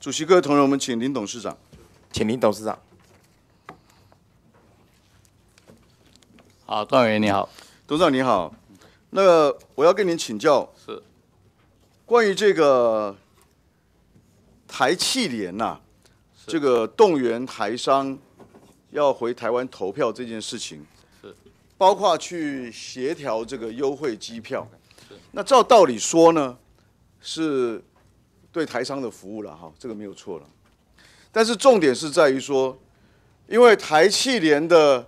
主席各位同仁，我们请林董事长，请林董事长。好，段委员你好，董事长你好。那我要跟您请教，是关于这个台气联呐，这个动员台商要回台湾投票这件事情，是包括去协调这个优惠机票，是那照道理说呢，是。对台商的服务了，哈，这个没有错了。但是重点是在于说，因为台气联的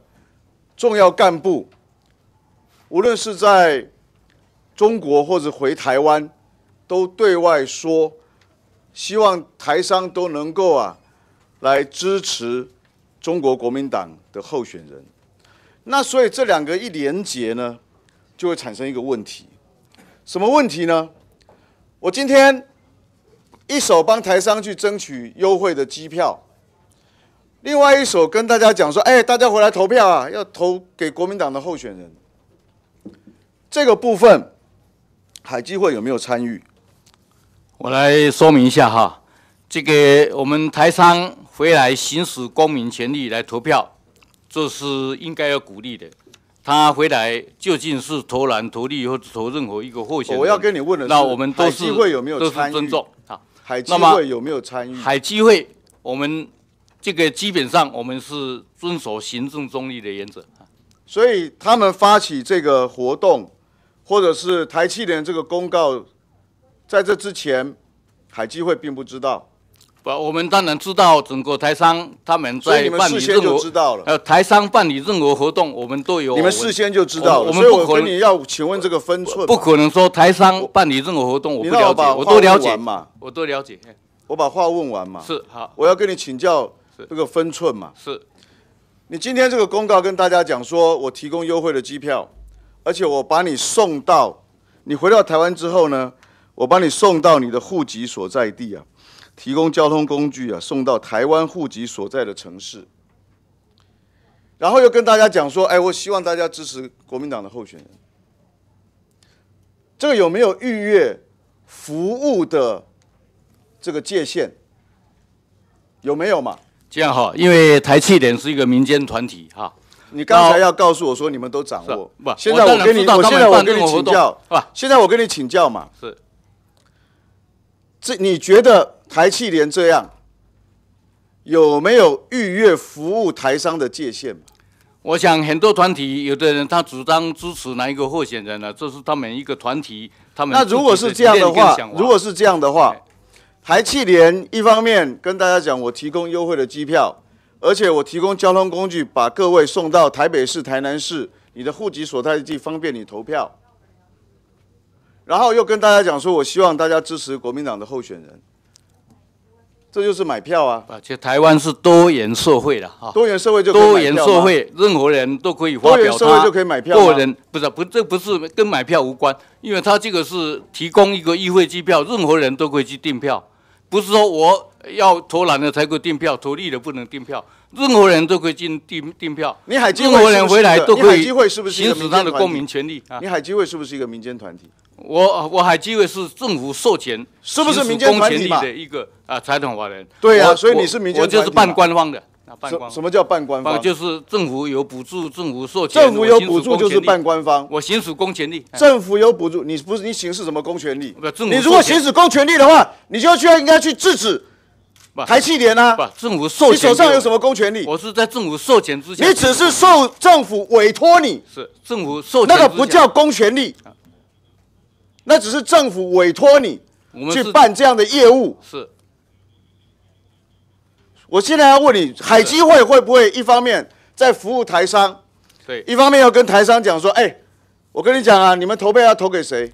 重要干部，无论是在中国或者回台湾，都对外说，希望台商都能够啊，来支持中国国民党的候选人。那所以这两个一连结呢，就会产生一个问题，什么问题呢？我今天。一手帮台商去争取优惠的机票，另外一手跟大家讲说：“哎，大家回来投票啊，要投给国民党的候选人。”这个部分，海基会有没有参与？我来说明一下哈，这个我们台商回来行使公民权利来投票，这是应该要鼓励的。他回来究竟是投蓝、投绿，或投任何一个候选人？我要跟你问的是，海基会有没有参与？海基会有没有参与？海基会，我们这个基本上我们是遵守行政中立的原则，所以他们发起这个活动，或者是台气联这个公告，在这之前，海基会并不知道。不，我们当然知道，整个台商他们在办理任何呃台商办理任何活动，我们都有。你们事先就知道了。我们不和你要，请问这个分寸？不可能说台商办理任何活动，我不了解，我都了解嘛，我都了解。我把话问完嘛。是好。我要跟你请教这个分寸嘛。是。你今天这个公告跟大家讲说，我提供优惠的机票，而且我把你送到，你回到台湾之后呢，我把你送到你的户籍所在地啊。提供交通工具啊，送到台湾户籍所在的城市，然后又跟大家讲说，哎，我希望大家支持国民党的候选人，这个有没有逾越服务的这个界限？有没有嘛？这样哈，因为台气点是一个民间团体哈。你刚才要告诉我说你们都掌握，不？现在我跟你，我现在我跟你请教，现在我跟你请教嘛？是。这你觉得台气联这样有没有逾越服务台商的界限？我想很多团体，有的人他主张支持哪一个候选人呢？这是他们一个团体。他们那如果是这样的话，如果是这样的话，台气联一方面跟大家讲，我提供优惠的机票，而且我提供交通工具，把各位送到台北市、台南市，你的户籍所在地，方便你投票。然后又跟大家讲说，我希望大家支持国民党的候选人，这就是买票啊！啊，且台湾是多元社会了哈，多元社会就多元社会，任何人都可以发表社就可以票，个人，不是不，这不是跟买票无关，因为他这个是提供一个议会机票，任何人都可以去订票，不是说我要投蓝的才可以订票，投绿的不能订票，任何人都可以进订订票。你海基会是不是行使他的公民权利？你海基会是不是一个民间团体？我我海基会是政府授权，是不是民间团体的一个啊？财团法人。对呀，所以你是民间，我就是办官方的。那官？什么叫办官方？就是政府有补助，政府授权。政府有补助就是办官方。我行使公权力。政府有补助，你不是你行使什么公权力？你如果行使公权力的话，你就需要应该去制止海气联啊。政府授权。你手上有什么公权力？我是在政府授权之前。你只是受政府委托，你是政府授权，那个不叫公权力。那只是政府委托你去办这样的业务。是。我现在要问你，海基会会不会一方面在服务台商，对，一方面要跟台商讲说，哎，我跟你讲啊，你们投票要投给谁？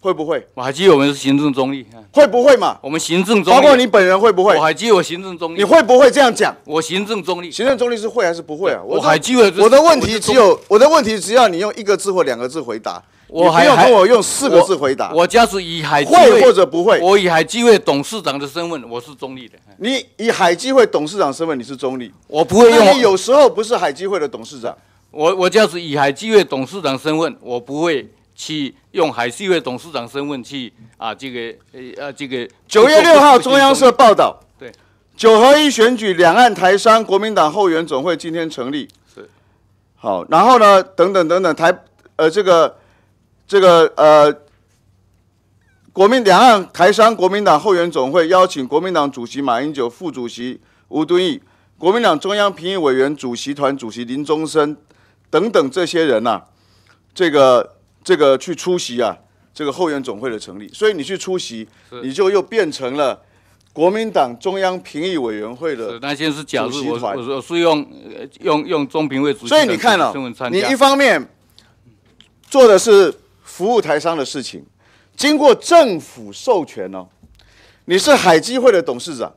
会不会？我还记得我们是行政中立。会不会嘛？我们行政中立，包括你本人会不会？我还记得我行政中立。你会不会这样讲？我行政中立，行政中立是会还是不会啊？我还记得我的问题只有我的问题，只要你用一个字或两个字回答。我不要跟我用四个字回答。我家是以海基会或者不会。我以海基会董事长的身份，我是中立的。你以海基会董事长身份，你是中立。我不会用。你有时候不是海基会的董事长。我我家是以海基会董事长身份，我不会去用海基会董事长身份去啊这个呃呃这个。九月六号，中央社报道。对。九合一选举，两岸台商国民党后援总会今天成立。是。好，然后呢，等等等等，台呃这个。这个呃，国民两岸台商国民党后援总会邀请国民党主席马英九、副主席吴敦义、国民党中央评议委员主席团主席林宗生等等这些人呐，这个这个去出席啊，这个后援总会的成立，所以你去出席，你就又变成了国民党中央评议委员会的，那些是讲是我是用用用中评会主席团，所以你看了，你一方面做的是。服务台商的事情，经过政府授权呢？你是海基会的董事长，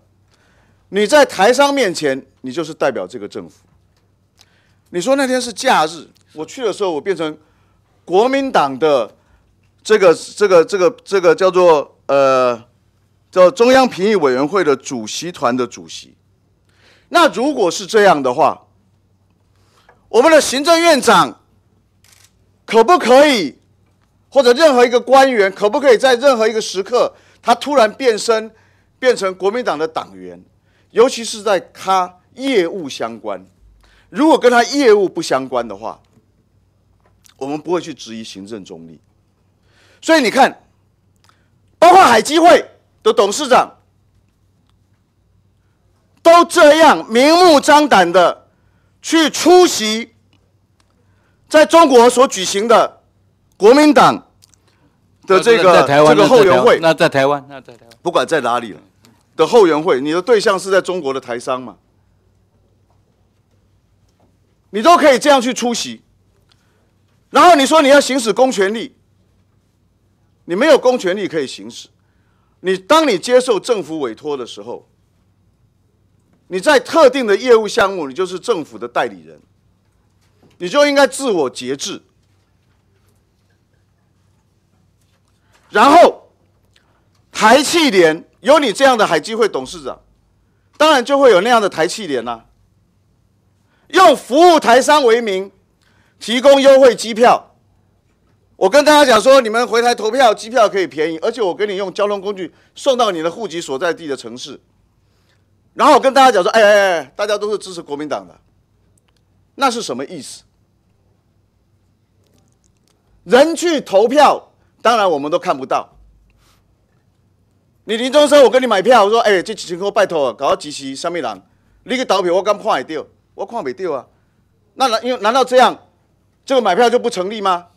你在台商面前，你就是代表这个政府。你说那天是假日，我去的时候，我变成国民党的这个这个这个这个叫做呃，叫中央评议委员会的主席团的主席。那如果是这样的话，我们的行政院长可不可以？或者任何一个官员，可不可以在任何一个时刻，他突然变身，变成国民党的党员？尤其是在他业务相关，如果跟他业务不相关的话，我们不会去质疑行政中立。所以你看，包括海基会的董事长，都这样明目张胆的去出席在中国所举行的。国民党的这个这个后援会，那在台湾，那在台湾，不管在哪里的后援会，你的对象是在中国的台商嘛，你都可以这样去出席。然后你说你要行使公权力，你没有公权力可以行使。你当你接受政府委托的时候，你在特定的业务项目，你就是政府的代理人，你就应该自我节制。然后，台气联有你这样的海基会董事长，当然就会有那样的台气联啦。用服务台商为名，提供优惠机票。我跟大家讲说，你们回台投票，机票可以便宜，而且我给你用交通工具送到你的户籍所在地的城市。然后我跟大家讲说，哎哎哎，大家都是支持国民党的，那是什么意思？人去投票。当然，我们都看不到。你临终候，我跟你买票，我说：“哎，这情况拜托，搞到几时？三米郎，你个倒票，我敢看你到？我看你到啊！那难，因为难道这样，这个买票就不成立吗？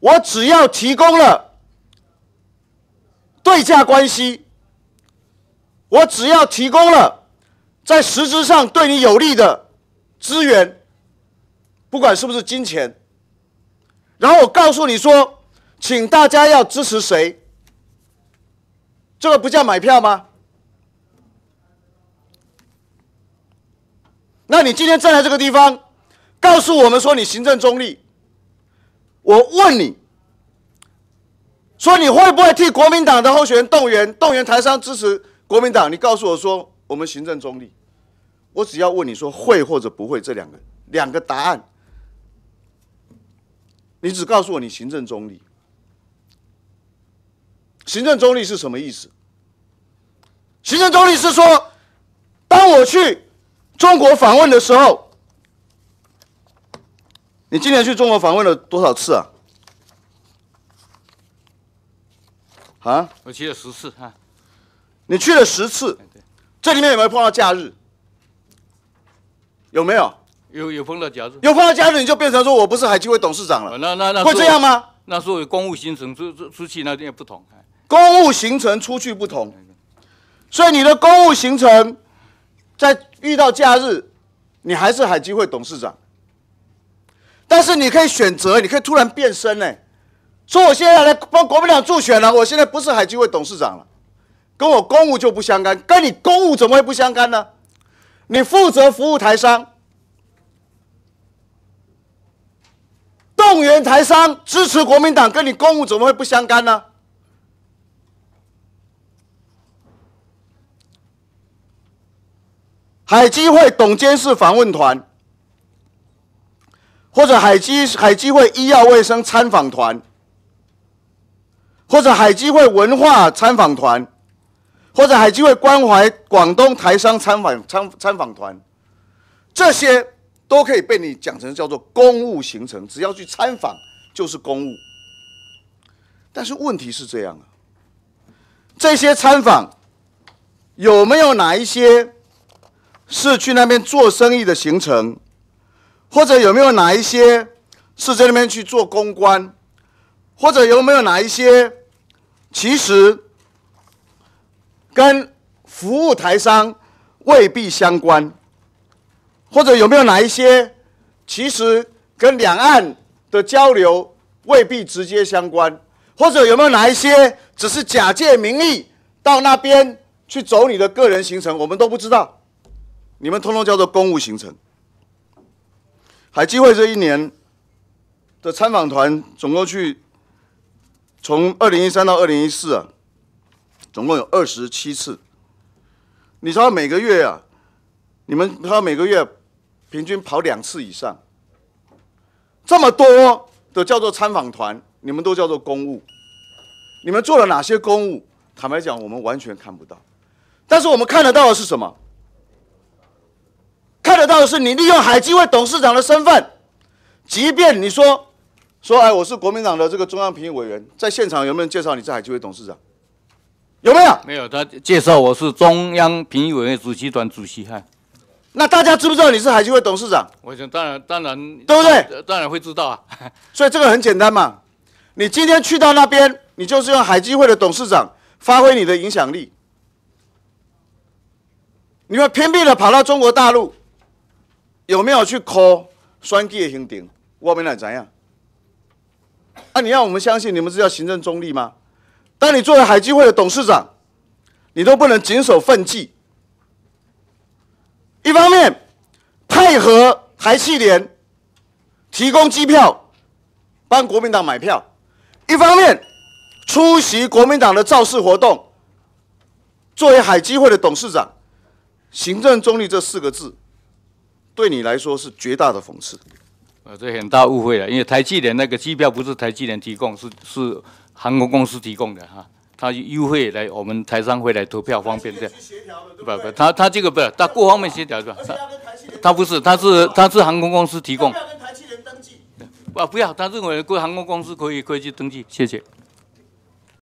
我只要提供了对价关系，我只要提供了在实质上对你有利的资源，不管是不是金钱，然后我告诉你说。”请大家要支持谁？这个不叫买票吗？那你今天站在这个地方，告诉我们说你行政中立。我问你，说你会不会替国民党的候选人动员、动员台商支持国民党？你告诉我说我们行政中立。我只要问你说会或者不会这两个两个答案，你只告诉我你行政中立。行政中立是什么意思？行政中立是说，当我去中国访问的时候，你今年去中国访问了多少次啊？啊？我去了十次啊。你去了十次。这里面有没有碰到假日？有没有？有有碰到假日。有碰到假日，你就变成说我不是海基会董事长了。那那那会这样吗？那作为公务行程出出出去，那也不同。公务行程出去不同，所以你的公务行程在遇到假日，你还是海基会董事长。但是你可以选择，你可以突然变身呢，说我现在来帮国民党助选了，我现在不是海基会董事长了，跟我公务就不相干。跟你公务怎么会不相干呢？你负责服务台商，动员台商支持国民党，跟你公务怎么会不相干呢？海基会董监事访问团，或者海基海基会医药卫生参访团，或者海基会文化参访团，或者海基会关怀广东台商参访参参访团，这些都可以被你讲成叫做公务行程，只要去参访就是公务。但是问题是这样啊，这些参访有没有哪一些？是去那边做生意的行程，或者有没有哪一些是在那边去做公关，或者有没有哪一些其实跟服务台商未必相关，或者有没有哪一些其实跟两岸的交流未必直接相关，或者有没有哪一些只是假借名义到那边去走你的个人行程，我们都不知道。你们通通叫做公务行程。海基会这一年的参访团总共去，从二零一三到二零一四啊，总共有二十七次。你知道每个月啊，你们他每个月平均跑两次以上。这么多的叫做参访团，你们都叫做公务。你们做了哪些公务？坦白讲，我们完全看不到。但是我们看得到的是什么？到的是你利用海基会董事长的身份，即便你说说，哎，我是国民党的这个中央评议委员，在现场有没有人介绍你是海基会董事长？有没有？没有，他介绍我是中央评议委员主席团主席。哈，那大家知不知道你是海基会董事长？我想当然，当然，对不对？当然会知道啊。所以这个很简单嘛，你今天去到那边，你就是用海基会的董事长发挥你的影响力，你会偏僻的跑到中国大陆。有没有去抠双计的行弟，国民党怎样？那你要我们相信你们是要行政中立吗？当你作为海基会的董事长，你都不能谨守分纪。一方面配合台气联提供机票，帮国民党买票；一方面出席国民党的造势活动。作为海基会的董事长，行政中立这四个字。对你来说是绝大的讽刺。呃，这很大误会了，因为台积电那个机票不是台积电提供，是是航空公司提供的哈，他优惠来我们台商会来投票方便样，不不，他他这个不是他各方面协调是吧？他不是，他是他是航空公司提供。不要跟台积电登记。不不要，他认为各航空公司可以可以去登记。谢谢。